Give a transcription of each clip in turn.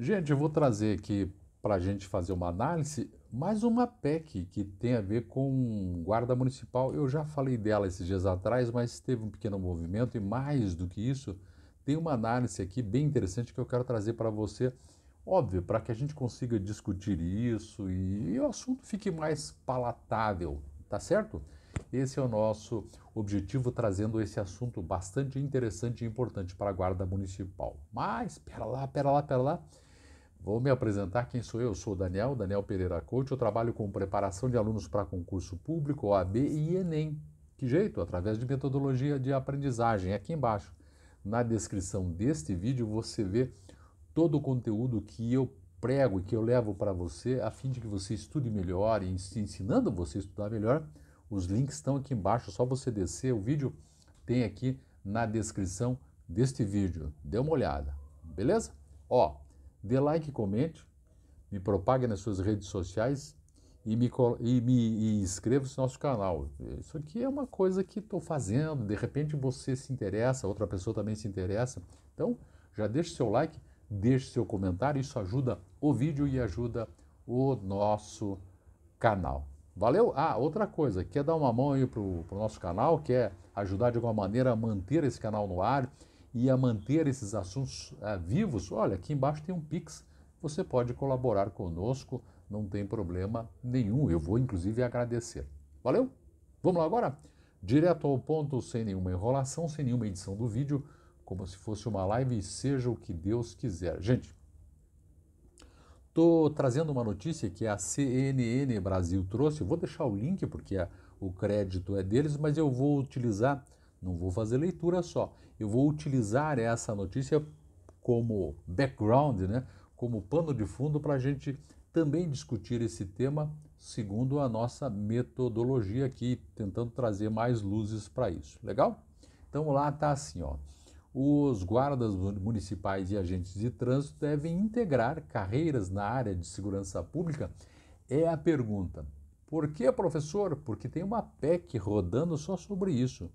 Gente, eu vou trazer aqui para a gente fazer uma análise mais uma PEC que tem a ver com Guarda Municipal. Eu já falei dela esses dias atrás, mas teve um pequeno movimento e mais do que isso, tem uma análise aqui bem interessante que eu quero trazer para você. Óbvio, para que a gente consiga discutir isso e, o assunto fique mais palatável, tá certo? Esse é o nosso objetivo, trazendo esse assunto bastante interessante e importante para a Guarda Municipal. Mas, pera lá, pera lá, pera lá. Vou me apresentar quem sou eu. Sou Daniel, Daniel Pereira Coach. Eu trabalho com preparação de alunos para concurso público, OAB e Enem. Que jeito? Através de metodologia de aprendizagem. Aqui embaixo, na descrição deste vídeo, você vê todo o conteúdo que eu prego e que eu levo para você, a fim de que você estude melhor e ensinando você a estudar melhor. Os links estão aqui embaixo, só você descer. O vídeo tem aqui na descrição deste vídeo. Dê uma olhada, beleza? Ó, Dê like, comente, me propague nas suas redes sociais e me, e me e inscreva no nosso canal. Isso aqui é uma coisa que estou fazendo, de repente você se interessa, outra pessoa também se interessa. Então, já deixe seu like, deixe seu comentário, isso ajuda o vídeo e ajuda o nosso canal. Valeu? Ah, outra coisa, quer dar uma mão aí para o nosso canal, quer ajudar de alguma maneira a manter esse canal no ar e a manter esses assuntos uh, vivos, olha, aqui embaixo tem um Pix. Você pode colaborar conosco, não tem problema nenhum. Eu vou, inclusive, agradecer. Valeu? Vamos lá agora? Direto ao ponto, sem nenhuma enrolação, sem nenhuma edição do vídeo, como se fosse uma live, seja o que Deus quiser. Gente, estou trazendo uma notícia que a CNN Brasil trouxe. vou deixar o link porque a, o crédito é deles, mas eu vou utilizar não vou fazer leitura só. Eu vou utilizar essa notícia como background, né? como pano de fundo, para a gente também discutir esse tema segundo a nossa metodologia aqui, tentando trazer mais luzes para isso. Legal? Então lá está assim, ó. Os guardas municipais e agentes de trânsito devem integrar carreiras na área de segurança pública? É a pergunta. Por que, professor? Porque tem uma PEC rodando só sobre isso.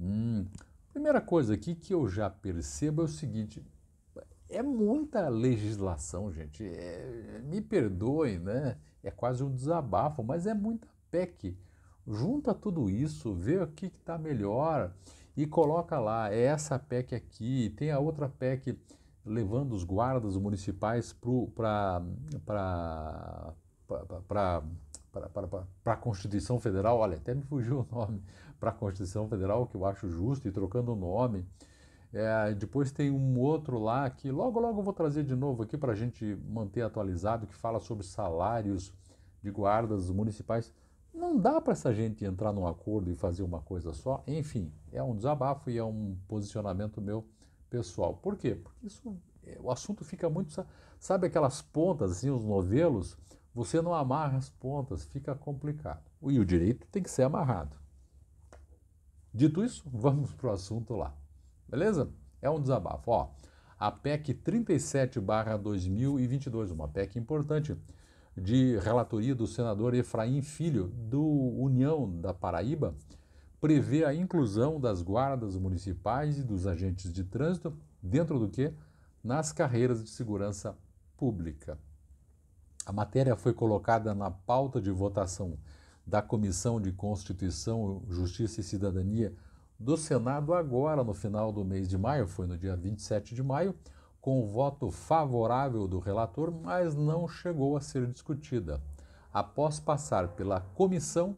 Hum, primeira coisa aqui que eu já percebo é o seguinte: é muita legislação, gente. É, me perdoem, né? É quase um desabafo, mas é muita PEC. Junta tudo isso, vê o que está melhor e coloca lá. É essa PEC aqui, tem a outra PEC levando os guardas municipais para para, para, para, a Constituição Federal, olha, até me fugiu o nome, para a Constituição Federal, que eu acho justo, e trocando o nome. É, depois tem um outro lá que logo, logo eu vou trazer de novo aqui para a gente manter atualizado, que fala sobre salários de guardas municipais. Não dá para essa gente entrar num acordo e fazer uma coisa só. Enfim, é um desabafo e é um posicionamento meu pessoal. Por quê? Porque isso, é, o assunto fica muito. Sabe aquelas pontas, assim, os novelos? Você não amarra as pontas, fica complicado. E o direito tem que ser amarrado. Dito isso, vamos para o assunto lá. Beleza? É um desabafo. Ó, a PEC 37/2022, uma PEC importante de relatoria do senador Efraim Filho, do União da Paraíba, prevê a inclusão das guardas municipais e dos agentes de trânsito dentro do que? Nas carreiras de segurança pública. A matéria foi colocada na pauta de votação da Comissão de Constituição, Justiça e Cidadania do Senado agora, no final do mês de maio, foi no dia 27 de maio, com o voto favorável do relator, mas não chegou a ser discutida. Após passar pela comissão,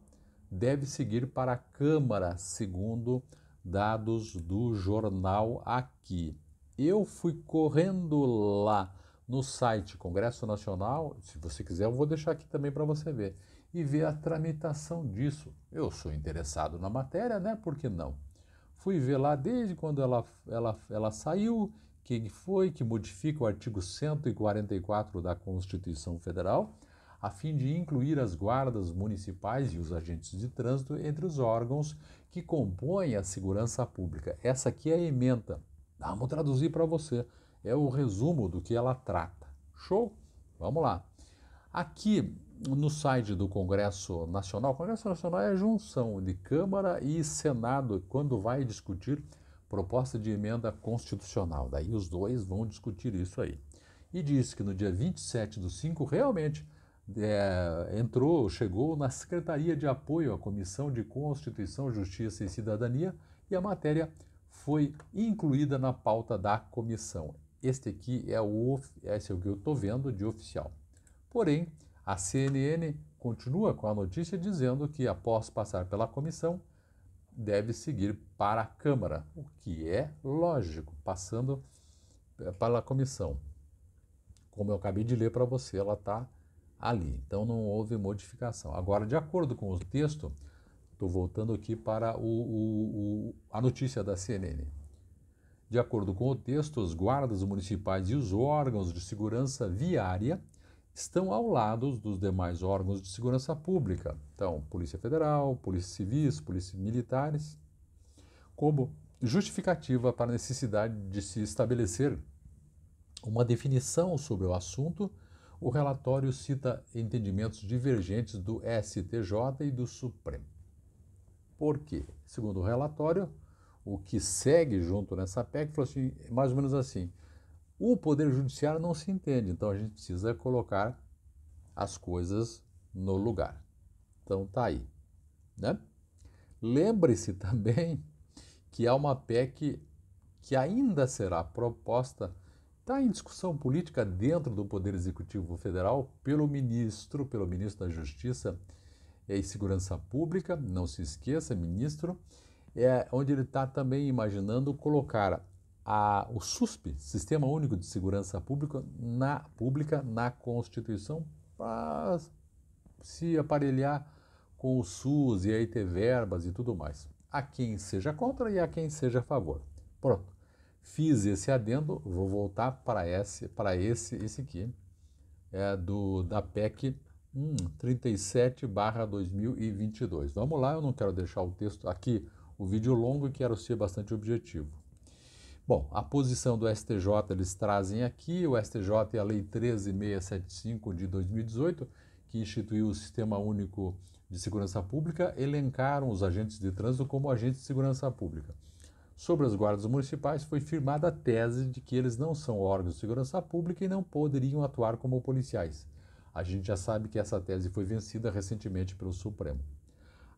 deve seguir para a Câmara, segundo dados do jornal aqui. Eu fui correndo lá no site Congresso Nacional, se você quiser, eu vou deixar aqui também para você ver e ver a tramitação disso. Eu sou interessado na matéria, né? Por que não? Fui ver lá desde quando ela, ela, ela saiu, quem foi que modifica o artigo 144 da Constituição Federal, a fim de incluir as guardas municipais e os agentes de trânsito entre os órgãos que compõem a segurança pública. Essa aqui é a emenda. Vamos traduzir para você é o resumo do que ela trata. Show? Vamos lá. Aqui no site do Congresso Nacional, o Congresso Nacional é a junção de Câmara e Senado quando vai discutir proposta de emenda constitucional. Daí os dois vão discutir isso aí. E diz que no dia 27 do 5, realmente é, entrou, chegou na Secretaria de Apoio à Comissão de Constituição, Justiça e Cidadania e a matéria foi incluída na pauta da comissão. Este aqui é o é esse é o que eu estou vendo de oficial. Porém, a CNN continua com a notícia dizendo que, após passar pela comissão, deve seguir para a Câmara, o que é lógico, passando eh, pela comissão. Como eu acabei de ler para você, ela está ali, então não houve modificação. Agora, de acordo com o texto, estou voltando aqui para o, o, o, a notícia da CNN. De acordo com o texto, os guardas municipais e os órgãos de segurança viária estão ao lado dos demais órgãos de segurança pública, então, Polícia Federal, Polícia Civis, polícia Militares, como justificativa para a necessidade de se estabelecer uma definição sobre o assunto. O relatório cita entendimentos divergentes do STJ e do Supremo. Por quê? Segundo o relatório, o que segue junto nessa PEC falou assim, mais ou menos assim: o poder judiciário não se entende, então a gente precisa colocar as coisas no lugar. Então tá aí, né? Lembre-se também que há uma PEC que ainda será proposta, está em discussão política dentro do Poder Executivo Federal pelo ministro, pelo ministro da Justiça e Segurança Pública, não se esqueça, ministro, é onde ele está também imaginando colocar a, o SUSP, Sistema Único de Segurança Pública, na, pública, na Constituição, para se aparelhar com o SUS e aí ter verbas e tudo mais. A quem seja contra e a quem seja a favor. Pronto. Fiz esse adendo, vou voltar para esse, para esse, esse aqui, é do da PEC hum, 37/2022. Vamos lá, eu não quero deixar o texto aqui o vídeo longo e quero ser bastante objetivo. Bom, a posição do STJ eles trazem aqui, o STJ é a Lei 13675 de 2018, que instituiu o Sistema Único de Segurança Pública, elencaram os agentes de trânsito como agentes de segurança pública. Sobre as guardas municipais, foi firmada a tese de que eles não são órgãos de segurança pública e não poderiam atuar como policiais. A gente já sabe que essa tese foi vencida recentemente pelo Supremo.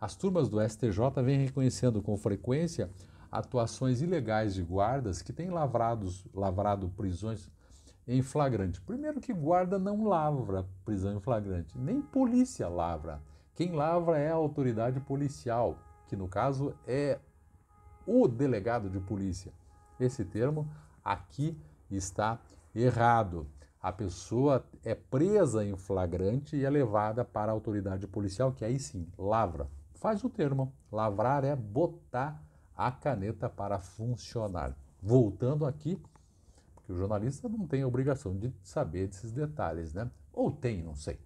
As turmas do STJ vêm reconhecendo com frequência atuações ilegais de guardas que têm lavrados, lavrado prisões em flagrante. Primeiro que guarda não lavra prisão em flagrante, nem polícia lavra. Quem lavra é a autoridade policial, que no caso é o delegado de polícia. Esse termo aqui está errado. A pessoa é presa em flagrante e é levada para a autoridade policial, que aí sim lavra faz o termo. Lavrar é botar a caneta para funcionar. Voltando aqui, porque o jornalista não tem a obrigação de saber desses detalhes, né? Ou tem, não sei.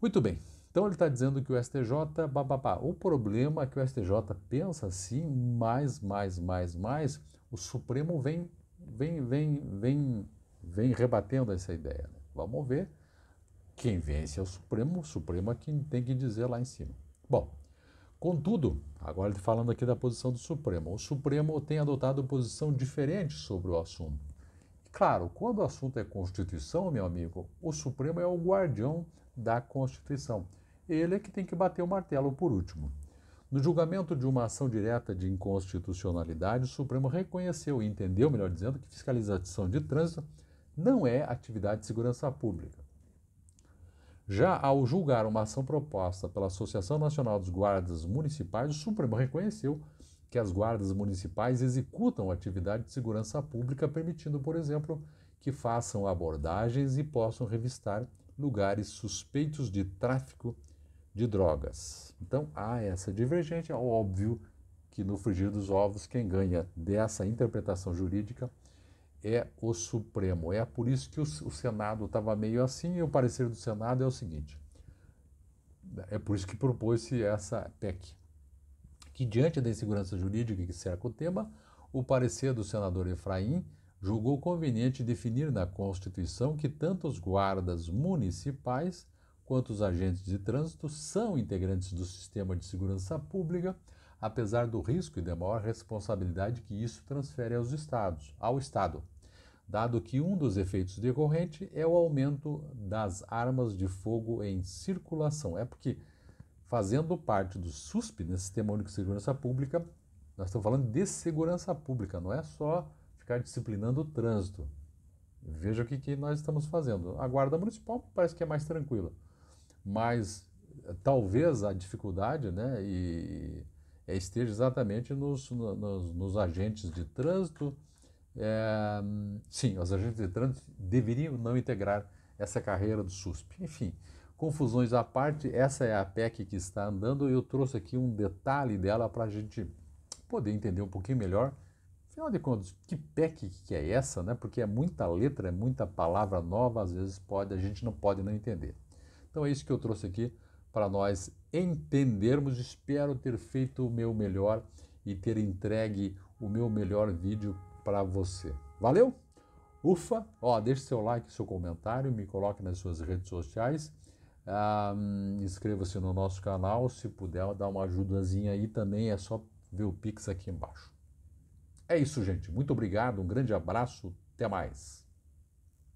Muito bem. Então ele está dizendo que o STJ, babá, o problema é que o STJ pensa assim, mais, mais, mais, mais, o Supremo vem, vem, vem, vem, vem rebatendo essa ideia. Né? Vamos ver quem vence é o Supremo, o Supremo é quem tem que dizer lá em cima. Bom, contudo, agora tá falando aqui da posição do Supremo, o Supremo tem adotado posição diferente sobre o assunto. Claro, quando o assunto é Constituição, meu amigo, o Supremo é o guardião da Constituição. Ele é que tem que bater o martelo por último. No julgamento de uma ação direta de inconstitucionalidade, o Supremo reconheceu e entendeu, melhor dizendo, que fiscalização de trânsito não é atividade de segurança pública. Já ao julgar uma ação proposta pela Associação Nacional dos Guardas Municipais, o Supremo reconheceu que as guardas municipais executam atividade de segurança pública, permitindo, por exemplo, que façam abordagens e possam revistar lugares suspeitos de tráfico de drogas. Então há essa divergência, óbvio que no frigir dos ovos, quem ganha dessa interpretação jurídica é o Supremo. É por isso que o, o Senado estava meio assim, e o parecer do Senado é o seguinte: é por isso que propôs-se essa PEC. Que, diante da insegurança jurídica que cerca o tema, o parecer do senador Efraim julgou conveniente definir na Constituição que tanto os guardas municipais quanto os agentes de trânsito são integrantes do sistema de segurança pública apesar do risco e da maior responsabilidade que isso transfere aos estados, ao Estado, dado que um dos efeitos decorrente é o aumento das armas de fogo em circulação. É porque, fazendo parte do SUSP, né, Sistema Único de Segurança Pública, nós estamos falando de segurança pública, não é só ficar disciplinando o trânsito. Veja o que, que nós estamos fazendo. A Guarda Municipal parece que é mais tranquila, mas eh, talvez a dificuldade né, e é, esteja exatamente nos, nos, nos, agentes de trânsito. É, sim, os agentes de trânsito deveriam não integrar essa carreira do SUSP. Enfim, confusões à parte, essa é a PEC que está andando e eu trouxe aqui um detalhe dela para a gente poder entender um pouquinho melhor. Afinal de contas, que PEC que é essa, né? Porque é muita letra, é muita palavra nova, às vezes pode, a gente não pode não entender. Então é isso que eu trouxe aqui para nós entendermos. Espero ter feito o meu melhor e ter entregue o meu melhor vídeo para você. Valeu? Ufa! Ó, deixe seu like, seu comentário, me coloque nas suas redes sociais. Ah, inscreva-se no nosso canal, se puder dar uma ajudazinha aí também, é só ver o Pix aqui embaixo. É isso, gente. Muito obrigado, um grande abraço, até mais.